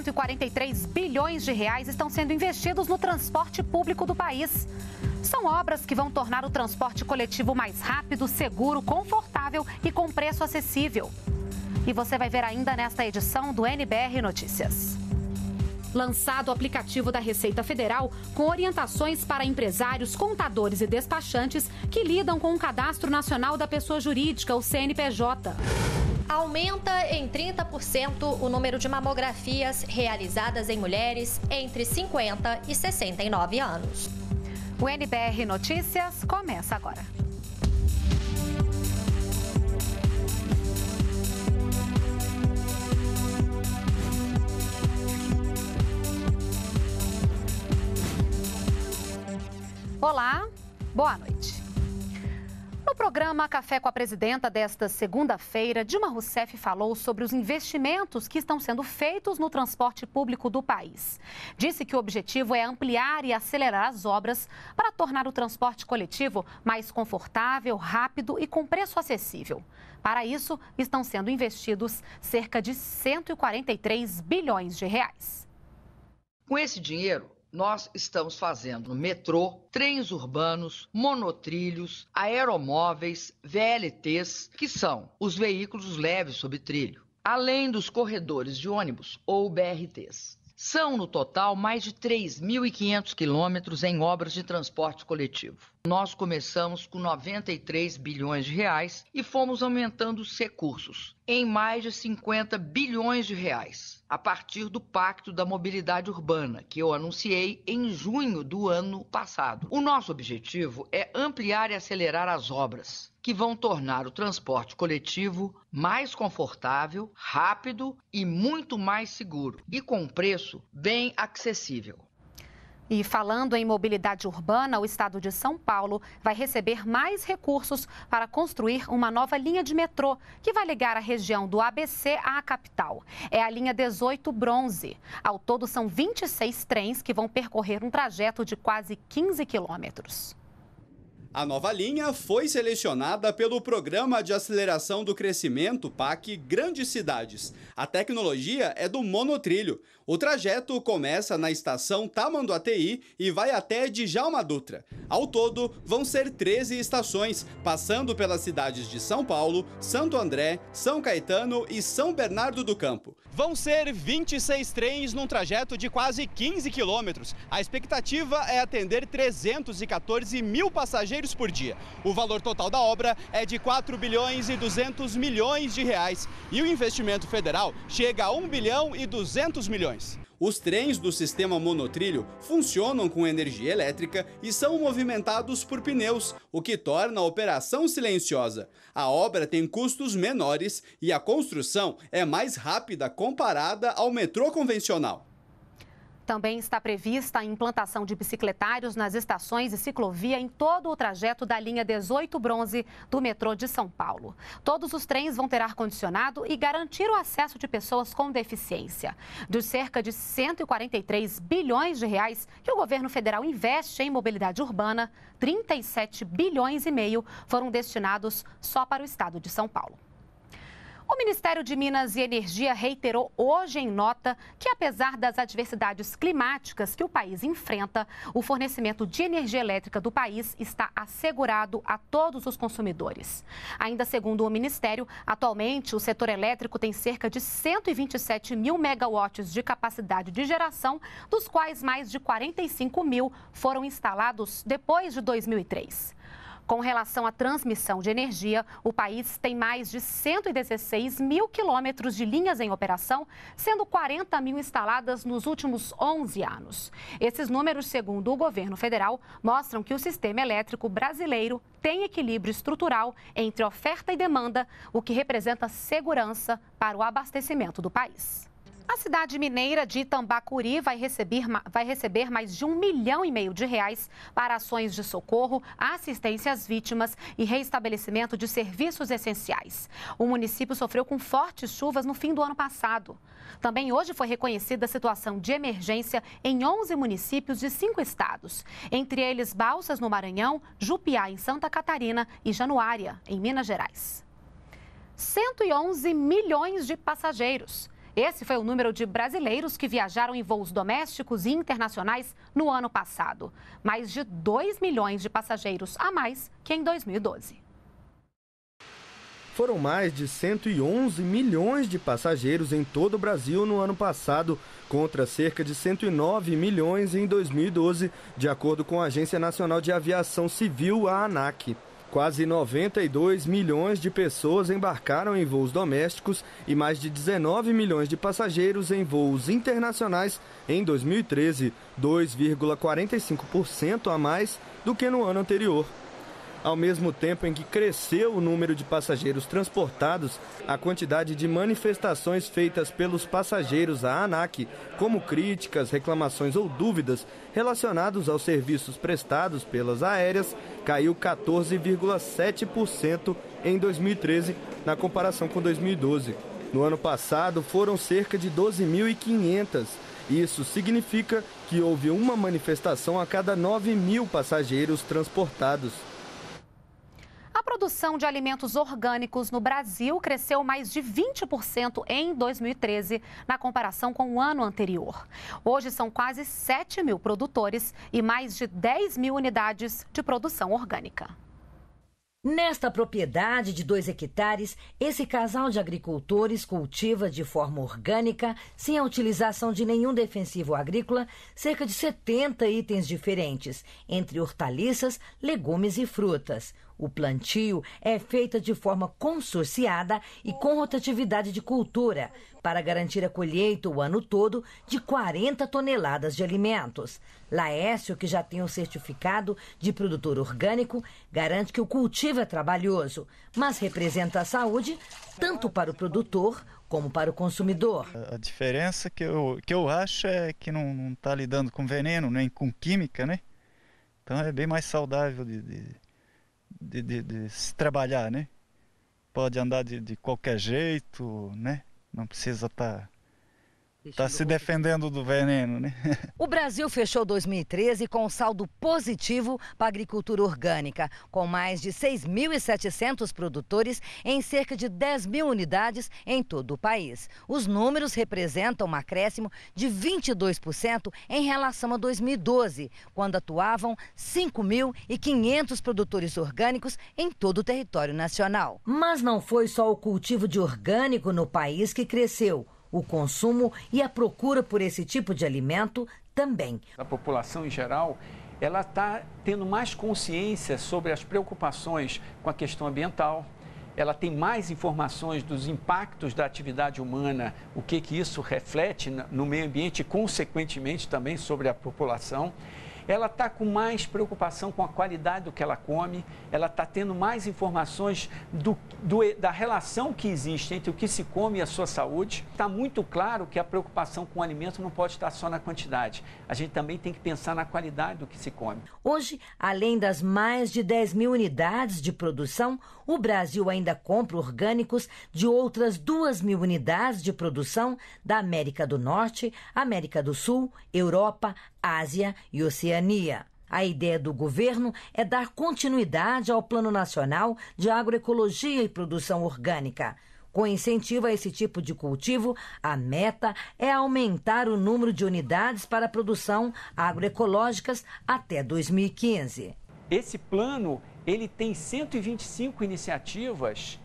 143 bilhões de reais estão sendo investidos no transporte público do país. São obras que vão tornar o transporte coletivo mais rápido, seguro, confortável e com preço acessível. E você vai ver ainda nesta edição do NBR Notícias. Lançado o aplicativo da Receita Federal com orientações para empresários, contadores e despachantes que lidam com o Cadastro Nacional da Pessoa Jurídica, o CNPJ aumenta em 30% o número de mamografias realizadas em mulheres entre 50 e 69 anos. O NBR Notícias começa agora. Olá, boa noite. No programa Café com a Presidenta desta segunda-feira, Dilma Rousseff falou sobre os investimentos que estão sendo feitos no transporte público do país. Disse que o objetivo é ampliar e acelerar as obras para tornar o transporte coletivo mais confortável, rápido e com preço acessível. Para isso, estão sendo investidos cerca de 143 bilhões de reais. Com esse dinheiro, nós estamos fazendo metrô, trens urbanos, monotrilhos, aeromóveis, VLTs, que são os veículos leves sob trilho, além dos corredores de ônibus ou BRTs. São, no total, mais de 3.500 quilômetros em obras de transporte coletivo. Nós começamos com 93 bilhões de reais e fomos aumentando os recursos em mais de 50 bilhões de reais, a partir do Pacto da Mobilidade Urbana, que eu anunciei em junho do ano passado. O nosso objetivo é ampliar e acelerar as obras, que vão tornar o transporte coletivo mais confortável, rápido e muito mais seguro e com um preço bem acessível. E falando em mobilidade urbana, o estado de São Paulo vai receber mais recursos para construir uma nova linha de metrô que vai ligar a região do ABC à capital. É a linha 18 Bronze. Ao todo, são 26 trens que vão percorrer um trajeto de quase 15 quilômetros. A nova linha foi selecionada pelo Programa de Aceleração do Crescimento PAC Grandes Cidades. A tecnologia é do monotrilho. O trajeto começa na estação Tamanduateí e vai até Djalma Dutra. Ao todo, vão ser 13 estações, passando pelas cidades de São Paulo, Santo André, São Caetano e São Bernardo do Campo. Vão ser 26 trens num trajeto de quase 15 quilômetros. A expectativa é atender 314 mil passageiros por dia. O valor total da obra é de 4 bilhões e 200 milhões de reais. E o investimento federal chega a 1 bilhão e 200 milhões. Os trens do sistema monotrilho funcionam com energia elétrica e são movimentados por pneus, o que torna a operação silenciosa. A obra tem custos menores e a construção é mais rápida comparada ao metrô convencional. Também está prevista a implantação de bicicletários nas estações e ciclovia em todo o trajeto da linha 18 Bronze do metrô de São Paulo. Todos os trens vão ter ar-condicionado e garantir o acesso de pessoas com deficiência. Dos cerca de 143 bilhões de reais que o governo federal investe em mobilidade urbana, 37 bilhões e meio foram destinados só para o estado de São Paulo. O Ministério de Minas e Energia reiterou hoje em nota que, apesar das adversidades climáticas que o país enfrenta, o fornecimento de energia elétrica do país está assegurado a todos os consumidores. Ainda segundo o Ministério, atualmente o setor elétrico tem cerca de 127 mil megawatts de capacidade de geração, dos quais mais de 45 mil foram instalados depois de 2003. Com relação à transmissão de energia, o país tem mais de 116 mil quilômetros de linhas em operação, sendo 40 mil instaladas nos últimos 11 anos. Esses números, segundo o governo federal, mostram que o sistema elétrico brasileiro tem equilíbrio estrutural entre oferta e demanda, o que representa segurança para o abastecimento do país. A cidade mineira de Itambacuri vai receber, vai receber mais de um milhão e meio de reais para ações de socorro, assistência às vítimas e reestabelecimento de serviços essenciais. O município sofreu com fortes chuvas no fim do ano passado. Também hoje foi reconhecida a situação de emergência em 11 municípios de cinco estados, entre eles Balsas, no Maranhão, Jupiá, em Santa Catarina e Januária, em Minas Gerais. 111 milhões de passageiros. Esse foi o número de brasileiros que viajaram em voos domésticos e internacionais no ano passado. Mais de 2 milhões de passageiros a mais que em 2012. Foram mais de 111 milhões de passageiros em todo o Brasil no ano passado, contra cerca de 109 milhões em 2012, de acordo com a Agência Nacional de Aviação Civil, a ANAC. Quase 92 milhões de pessoas embarcaram em voos domésticos e mais de 19 milhões de passageiros em voos internacionais em 2013, 2,45% a mais do que no ano anterior ao mesmo tempo em que cresceu o número de passageiros transportados, a quantidade de manifestações feitas pelos passageiros à ANAC, como críticas, reclamações ou dúvidas relacionados aos serviços prestados pelas aéreas, caiu 14,7% em 2013, na comparação com 2012. No ano passado, foram cerca de 12.500. Isso significa que houve uma manifestação a cada 9 mil passageiros transportados produção de alimentos orgânicos no Brasil cresceu mais de 20% em 2013, na comparação com o ano anterior. Hoje são quase 7 mil produtores e mais de 10 mil unidades de produção orgânica. Nesta propriedade de 2 hectares, esse casal de agricultores cultiva de forma orgânica, sem a utilização de nenhum defensivo agrícola, cerca de 70 itens diferentes, entre hortaliças, legumes e frutas. O plantio é feito de forma consorciada e com rotatividade de cultura, para garantir a colheita o ano todo de 40 toneladas de alimentos. Laércio, que já tem o certificado de produtor orgânico, garante que o cultivo é trabalhoso, mas representa a saúde tanto para o produtor como para o consumidor. A diferença que eu, que eu acho é que não está lidando com veneno, nem com química, né? Então é bem mais saudável de, de de, de, de se trabalhar, né? Pode andar de, de qualquer jeito, né? Não precisa estar. Tá Está se defendendo do veneno, né? O Brasil fechou 2013 com um saldo positivo para a agricultura orgânica, com mais de 6.700 produtores em cerca de 10 mil unidades em todo o país. Os números representam um acréscimo de 22% em relação a 2012, quando atuavam 5.500 produtores orgânicos em todo o território nacional. Mas não foi só o cultivo de orgânico no país que cresceu o consumo e a procura por esse tipo de alimento também. A população em geral, ela está tendo mais consciência sobre as preocupações com a questão ambiental. Ela tem mais informações dos impactos da atividade humana, o que, que isso reflete no meio ambiente e, consequentemente, também sobre a população ela está com mais preocupação com a qualidade do que ela come, ela está tendo mais informações do, do, da relação que existe entre o que se come e a sua saúde. Está muito claro que a preocupação com o alimento não pode estar só na quantidade. A gente também tem que pensar na qualidade do que se come. Hoje, além das mais de 10 mil unidades de produção, o Brasil ainda compra orgânicos de outras 2 mil unidades de produção da América do Norte, América do Sul, Europa, Ásia e Oceania. A ideia do governo é dar continuidade ao Plano Nacional de Agroecologia e Produção Orgânica. Com incentivo a esse tipo de cultivo, a meta é aumentar o número de unidades para produção agroecológicas até 2015. Esse plano ele tem 125 iniciativas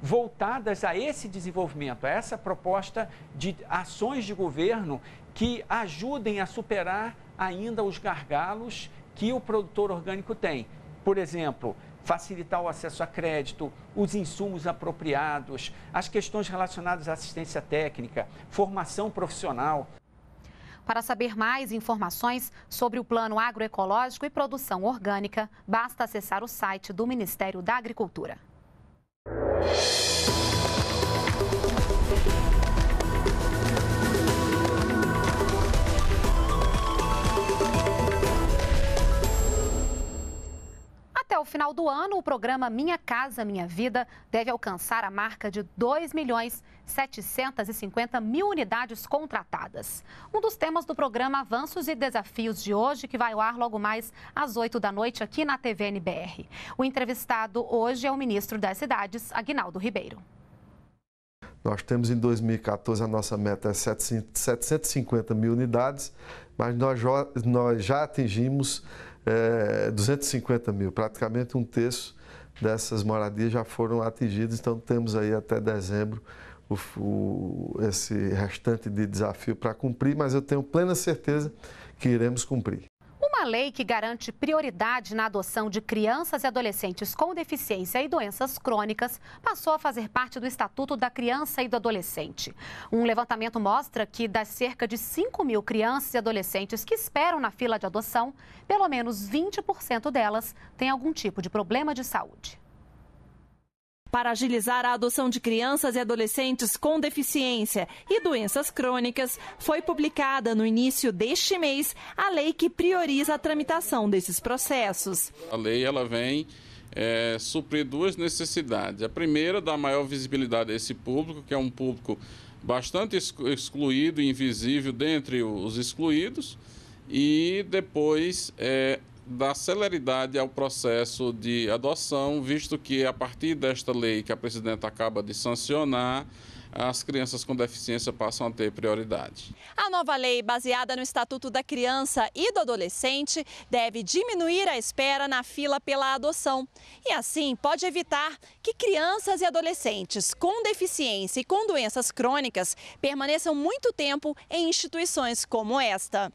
voltadas a esse desenvolvimento, a essa proposta de ações de governo que ajudem a superar ainda os gargalos que o produtor orgânico tem. Por exemplo, facilitar o acesso a crédito, os insumos apropriados, as questões relacionadas à assistência técnica, formação profissional. Para saber mais informações sobre o Plano Agroecológico e Produção Orgânica, basta acessar o site do Ministério da Agricultura. Até o final do ano, o programa Minha Casa Minha Vida deve alcançar a marca de 2 milhões 750 mil unidades contratadas. Um dos temas do programa Avanços e Desafios de hoje, que vai ao ar logo mais às 8 da noite aqui na TV NBR. O entrevistado hoje é o ministro das Cidades, Agnaldo Ribeiro. Nós temos em 2014 a nossa meta é 750 mil unidades, mas nós já, nós já atingimos é, 250 mil, praticamente um terço dessas moradias já foram atingidas, então temos aí até dezembro o, o, esse restante de desafio para cumprir, mas eu tenho plena certeza que iremos cumprir lei que garante prioridade na adoção de crianças e adolescentes com deficiência e doenças crônicas passou a fazer parte do Estatuto da Criança e do Adolescente. Um levantamento mostra que das cerca de 5 mil crianças e adolescentes que esperam na fila de adoção, pelo menos 20% delas têm algum tipo de problema de saúde para agilizar a adoção de crianças e adolescentes com deficiência e doenças crônicas, foi publicada no início deste mês a lei que prioriza a tramitação desses processos. A lei ela vem é, suprir duas necessidades. A primeira, dar maior visibilidade a esse público, que é um público bastante excluído e invisível dentre os excluídos, e depois é, dar celeridade ao processo de adoção, visto que a partir desta lei que a presidenta acaba de sancionar, as crianças com deficiência passam a ter prioridade. A nova lei, baseada no Estatuto da Criança e do Adolescente, deve diminuir a espera na fila pela adoção. E assim pode evitar que crianças e adolescentes com deficiência e com doenças crônicas permaneçam muito tempo em instituições como esta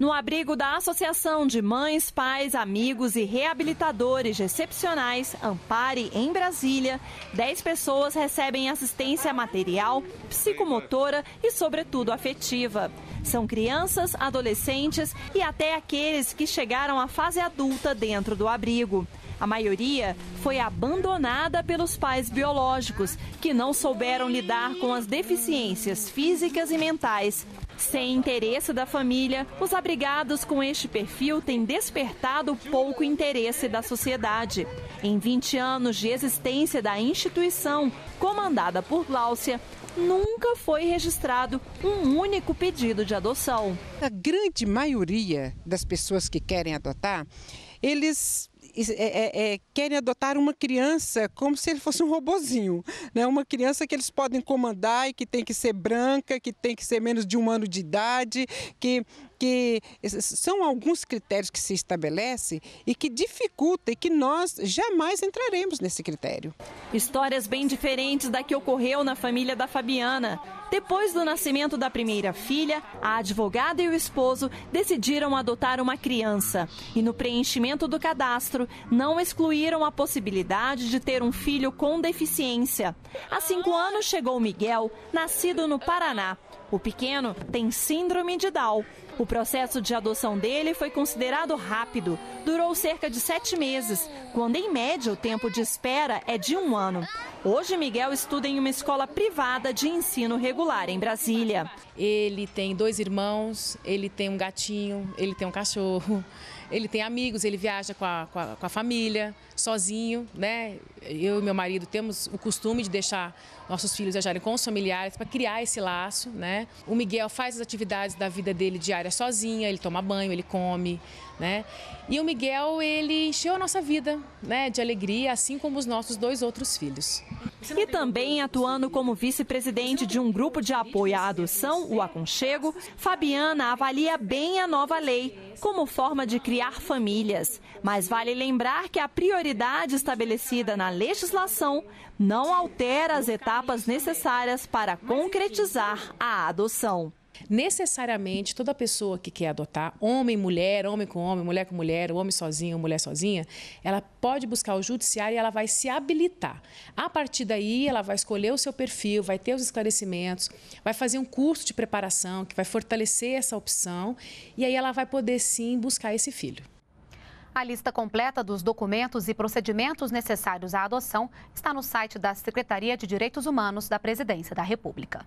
no abrigo da Associação de Mães, Pais, Amigos e Reabilitadores Excepcionais Ampare, em Brasília, 10 pessoas recebem assistência material, psicomotora e, sobretudo, afetiva. São crianças, adolescentes e até aqueles que chegaram à fase adulta dentro do abrigo. A maioria foi abandonada pelos pais biológicos, que não souberam lidar com as deficiências físicas e mentais sem interesse da família, os abrigados com este perfil têm despertado pouco interesse da sociedade. Em 20 anos de existência da instituição, comandada por Gláucia, nunca foi registrado um único pedido de adoção. A grande maioria das pessoas que querem adotar, eles é, é, é, querem adotar uma criança como se ele fosse um robozinho, né? uma criança que eles podem comandar e que tem que ser branca, que tem que ser menos de um ano de idade, que que são alguns critérios que se estabelece e que dificulta e que nós jamais entraremos nesse critério. Histórias bem diferentes da que ocorreu na família da Fabiana. Depois do nascimento da primeira filha, a advogada e o esposo decidiram adotar uma criança e no preenchimento do cadastro não excluíram a possibilidade de ter um filho com deficiência. Há cinco anos chegou Miguel, nascido no Paraná. O pequeno tem síndrome de Down. O processo de adoção dele foi considerado rápido. Durou cerca de sete meses, quando em média o tempo de espera é de um ano. Hoje, Miguel estuda em uma escola privada de ensino regular em Brasília. Ele tem dois irmãos, ele tem um gatinho, ele tem um cachorro, ele tem amigos, ele viaja com a, com a, com a família sozinho, né? Eu e meu marido temos o costume de deixar nossos filhos viajarem com os familiares para criar esse laço, né? O Miguel faz as atividades da vida dele diária sozinha, ele toma banho, ele come, né? E o Miguel, ele encheu a nossa vida, né, de alegria, assim como os nossos dois outros filhos. E também atuando como vice-presidente de um grupo de apoio à adoção, o Aconchego, Fabiana avalia bem a nova lei como forma de criar famílias, mas vale lembrar que a prioridade prioridade estabelecida na legislação não altera as etapas necessárias para concretizar a adoção. Necessariamente, toda pessoa que quer adotar, homem, mulher, homem com homem, mulher com mulher, homem sozinho, mulher sozinha, ela pode buscar o judiciário e ela vai se habilitar. A partir daí, ela vai escolher o seu perfil, vai ter os esclarecimentos, vai fazer um curso de preparação que vai fortalecer essa opção e aí ela vai poder sim buscar esse filho. A lista completa dos documentos e procedimentos necessários à adoção está no site da Secretaria de Direitos Humanos da Presidência da República.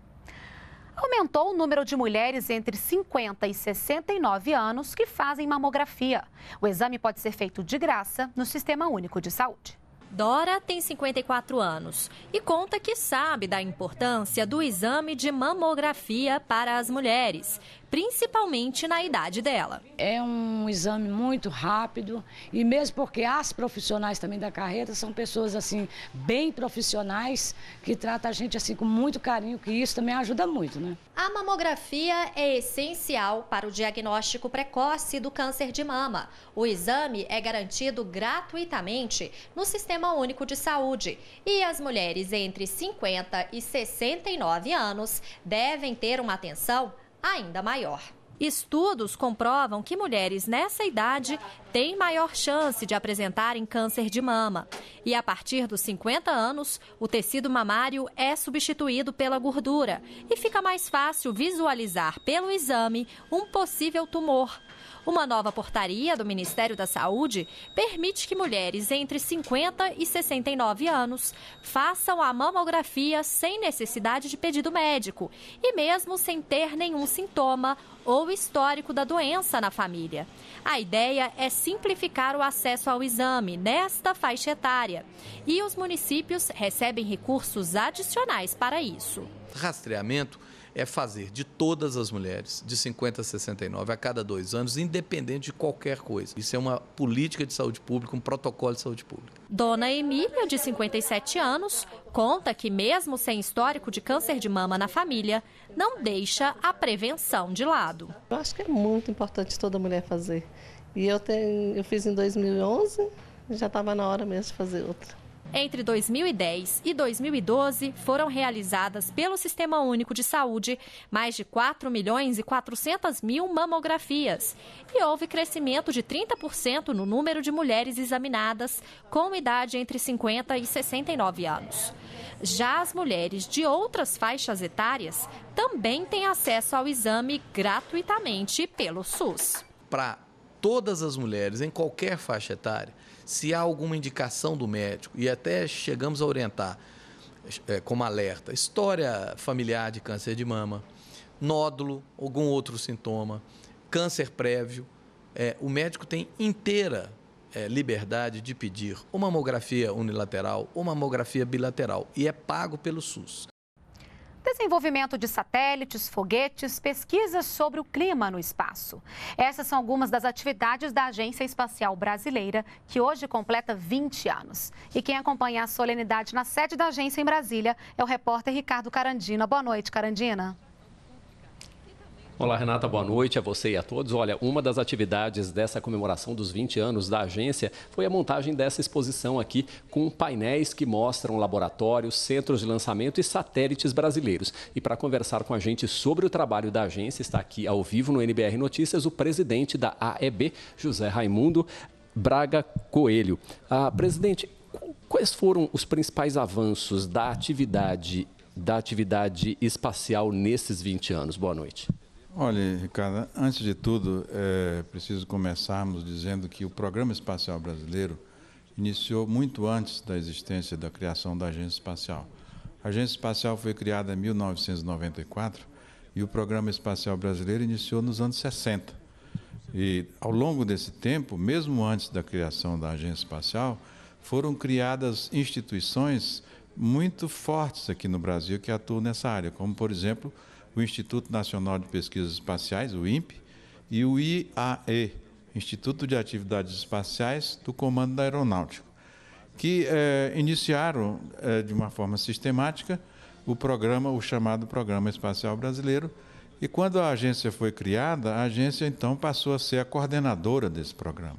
Aumentou o número de mulheres entre 50 e 69 anos que fazem mamografia. O exame pode ser feito de graça no Sistema Único de Saúde. Dora tem 54 anos e conta que sabe da importância do exame de mamografia para as mulheres, principalmente na idade dela. É um exame muito rápido e mesmo porque as profissionais também da carreta são pessoas assim bem profissionais que tratam a gente assim com muito carinho, que isso também ajuda muito, né? A mamografia é essencial para o diagnóstico precoce do câncer de mama. O exame é garantido gratuitamente no sistema Sistema Único de Saúde. E as mulheres entre 50 e 69 anos devem ter uma atenção ainda maior. Estudos comprovam que mulheres nessa idade têm maior chance de apresentarem câncer de mama. E a partir dos 50 anos, o tecido mamário é substituído pela gordura e fica mais fácil visualizar pelo exame um possível tumor. Uma nova portaria do Ministério da Saúde permite que mulheres entre 50 e 69 anos façam a mamografia sem necessidade de pedido médico e mesmo sem ter nenhum sintoma ou histórico da doença na família. A ideia é simplificar o acesso ao exame nesta faixa etária e os municípios recebem recursos adicionais para isso. Rastreamento é fazer de todas as mulheres, de 50 a 69, a cada dois anos, independente de qualquer coisa. Isso é uma política de saúde pública, um protocolo de saúde pública. Dona Emília, de 57 anos, conta que, mesmo sem histórico de câncer de mama na família, não deixa a prevenção de lado. Eu acho que é muito importante toda mulher fazer. E eu, tenho, eu fiz em 2011, já estava na hora mesmo de fazer outra. Entre 2010 e 2012, foram realizadas pelo Sistema Único de Saúde mais de 4 milhões e 400 mil mamografias e houve crescimento de 30% no número de mulheres examinadas com idade entre 50 e 69 anos. Já as mulheres de outras faixas etárias também têm acesso ao exame gratuitamente pelo SUS. Para todas as mulheres, em qualquer faixa etária, se há alguma indicação do médico, e até chegamos a orientar é, como alerta, história familiar de câncer de mama, nódulo, algum outro sintoma, câncer prévio, é, o médico tem inteira é, liberdade de pedir uma mamografia unilateral ou mamografia bilateral e é pago pelo SUS desenvolvimento de satélites, foguetes, pesquisas sobre o clima no espaço. Essas são algumas das atividades da Agência Espacial Brasileira, que hoje completa 20 anos. E quem acompanha a solenidade na sede da agência em Brasília é o repórter Ricardo Carandina. Boa noite, Carandina. Olá, Renata, boa noite a você e a todos. Olha, uma das atividades dessa comemoração dos 20 anos da agência foi a montagem dessa exposição aqui, com painéis que mostram laboratórios, centros de lançamento e satélites brasileiros. E para conversar com a gente sobre o trabalho da agência, está aqui ao vivo no NBR Notícias o presidente da AEB, José Raimundo Braga Coelho. Ah, presidente, quais foram os principais avanços da atividade? Da atividade espacial nesses 20 anos. Boa noite. Olha, Ricardo, antes de tudo, é preciso começarmos dizendo que o Programa Espacial Brasileiro iniciou muito antes da existência da criação da Agência Espacial. A Agência Espacial foi criada em 1994 e o Programa Espacial Brasileiro iniciou nos anos 60. E ao longo desse tempo, mesmo antes da criação da Agência Espacial, foram criadas instituições muito fortes aqui no Brasil que atuam nessa área, como por exemplo o Instituto Nacional de Pesquisas Espaciais, o INPE, e o IAE, Instituto de Atividades Espaciais do Comando da Aeronáutica, que eh, iniciaram eh, de uma forma sistemática o programa, o chamado Programa Espacial Brasileiro. E quando a agência foi criada, a agência então passou a ser a coordenadora desse programa.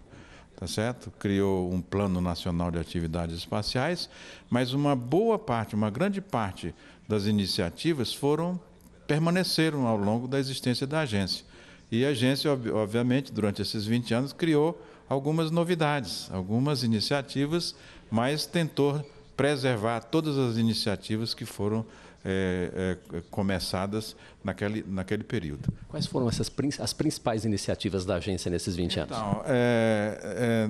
Tá certo? Criou um Plano Nacional de Atividades Espaciais, mas uma boa parte, uma grande parte das iniciativas foram permaneceram ao longo da existência da agência. E a agência, obviamente, durante esses 20 anos, criou algumas novidades, algumas iniciativas, mas tentou preservar todas as iniciativas que foram é, é, começadas naquele, naquele período. Quais foram essas as principais iniciativas da agência nesses 20 anos? Então, é,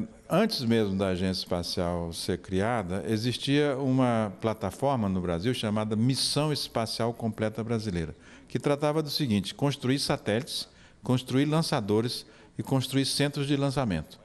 é, antes mesmo da agência espacial ser criada, existia uma plataforma no Brasil chamada Missão Espacial Completa Brasileira, que tratava do seguinte: construir satélites, construir lançadores e construir centros de lançamento.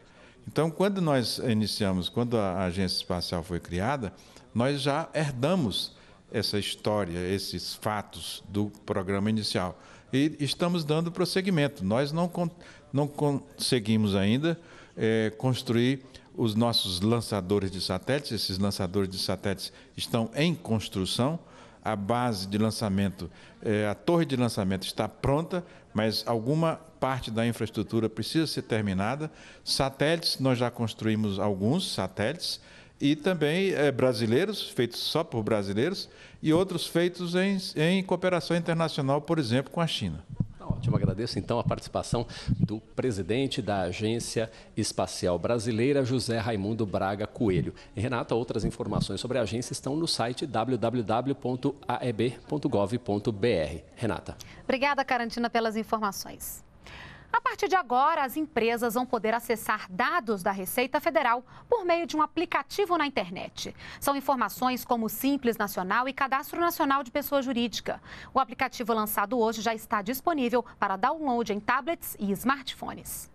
Então, quando nós iniciamos, quando a agência espacial foi criada, nós já herdamos essa história, esses fatos do programa inicial. E estamos dando prosseguimento. Nós não, con não conseguimos ainda é, construir os nossos lançadores de satélites. Esses lançadores de satélites estão em construção. A base de lançamento, é, a torre de lançamento está pronta, mas alguma parte da infraestrutura precisa ser terminada. Satélites, nós já construímos alguns satélites e também é, brasileiros, feitos só por brasileiros, e outros feitos em, em cooperação internacional, por exemplo, com a China. Tá ótimo, agradeço então a participação do presidente da Agência Espacial Brasileira, José Raimundo Braga Coelho. Renata, outras informações sobre a agência estão no site www.aeb.gov.br. Renata. Obrigada, Carantina, pelas informações. A partir de agora, as empresas vão poder acessar dados da Receita Federal por meio de um aplicativo na internet. São informações como Simples Nacional e Cadastro Nacional de Pessoa Jurídica. O aplicativo lançado hoje já está disponível para download em tablets e smartphones.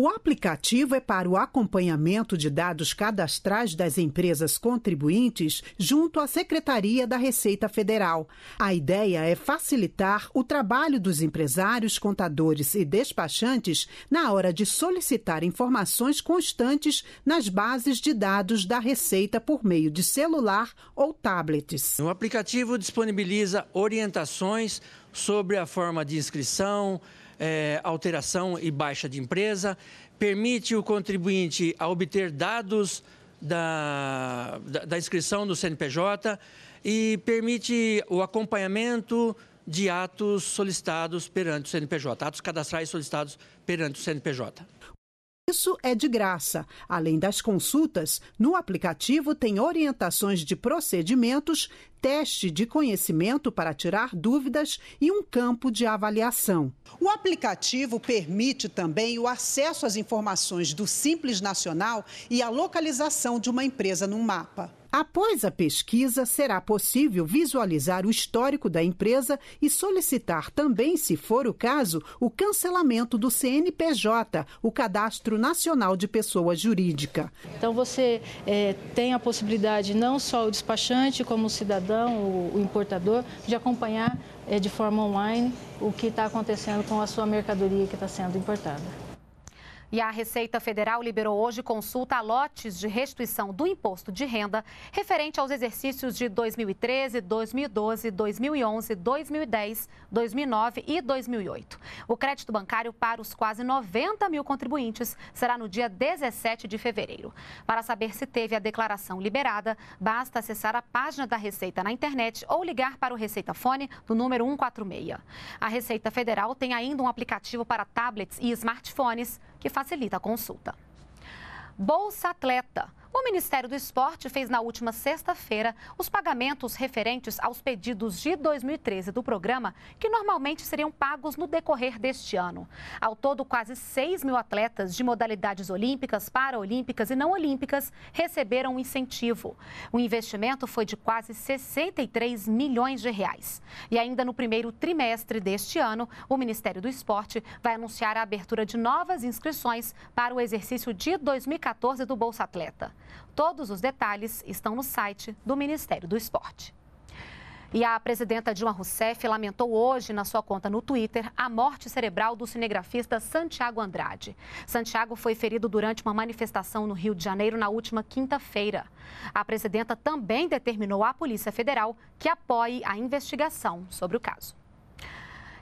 O aplicativo é para o acompanhamento de dados cadastrais das empresas contribuintes junto à Secretaria da Receita Federal. A ideia é facilitar o trabalho dos empresários, contadores e despachantes na hora de solicitar informações constantes nas bases de dados da Receita por meio de celular ou tablets. O aplicativo disponibiliza orientações sobre a forma de inscrição, é, alteração e baixa de empresa, permite o contribuinte a obter dados da, da, da inscrição do CNPJ e permite o acompanhamento de atos solicitados perante o CNPJ, atos cadastrais solicitados perante o CNPJ. Isso é de graça. Além das consultas, no aplicativo tem orientações de procedimentos, teste de conhecimento para tirar dúvidas e um campo de avaliação. O aplicativo permite também o acesso às informações do Simples Nacional e a localização de uma empresa num mapa. Após a pesquisa, será possível visualizar o histórico da empresa e solicitar também, se for o caso, o cancelamento do CNPJ, o Cadastro Nacional de Pessoa Jurídica. Então você é, tem a possibilidade, não só o despachante, como o cidadão, o, o importador, de acompanhar é, de forma online o que está acontecendo com a sua mercadoria que está sendo importada. E a Receita Federal liberou hoje consulta a lotes de restituição do imposto de renda referente aos exercícios de 2013, 2012, 2011, 2010, 2009 e 2008. O crédito bancário para os quase 90 mil contribuintes será no dia 17 de fevereiro. Para saber se teve a declaração liberada, basta acessar a página da Receita na internet ou ligar para o Receita Fone do número 146. A Receita Federal tem ainda um aplicativo para tablets e smartphones que facilita a consulta. Bolsa Atleta. O Ministério do Esporte fez na última sexta-feira os pagamentos referentes aos pedidos de 2013 do programa, que normalmente seriam pagos no decorrer deste ano. Ao todo, quase 6 mil atletas de modalidades olímpicas, paraolímpicas e não olímpicas receberam um incentivo. O investimento foi de quase 63 milhões de reais. E ainda no primeiro trimestre deste ano, o Ministério do Esporte vai anunciar a abertura de novas inscrições para o exercício de 2014 do Bolsa Atleta. Todos os detalhes estão no site do Ministério do Esporte. E a presidenta Dilma Rousseff lamentou hoje na sua conta no Twitter a morte cerebral do cinegrafista Santiago Andrade. Santiago foi ferido durante uma manifestação no Rio de Janeiro na última quinta-feira. A presidenta também determinou à Polícia Federal que apoie a investigação sobre o caso.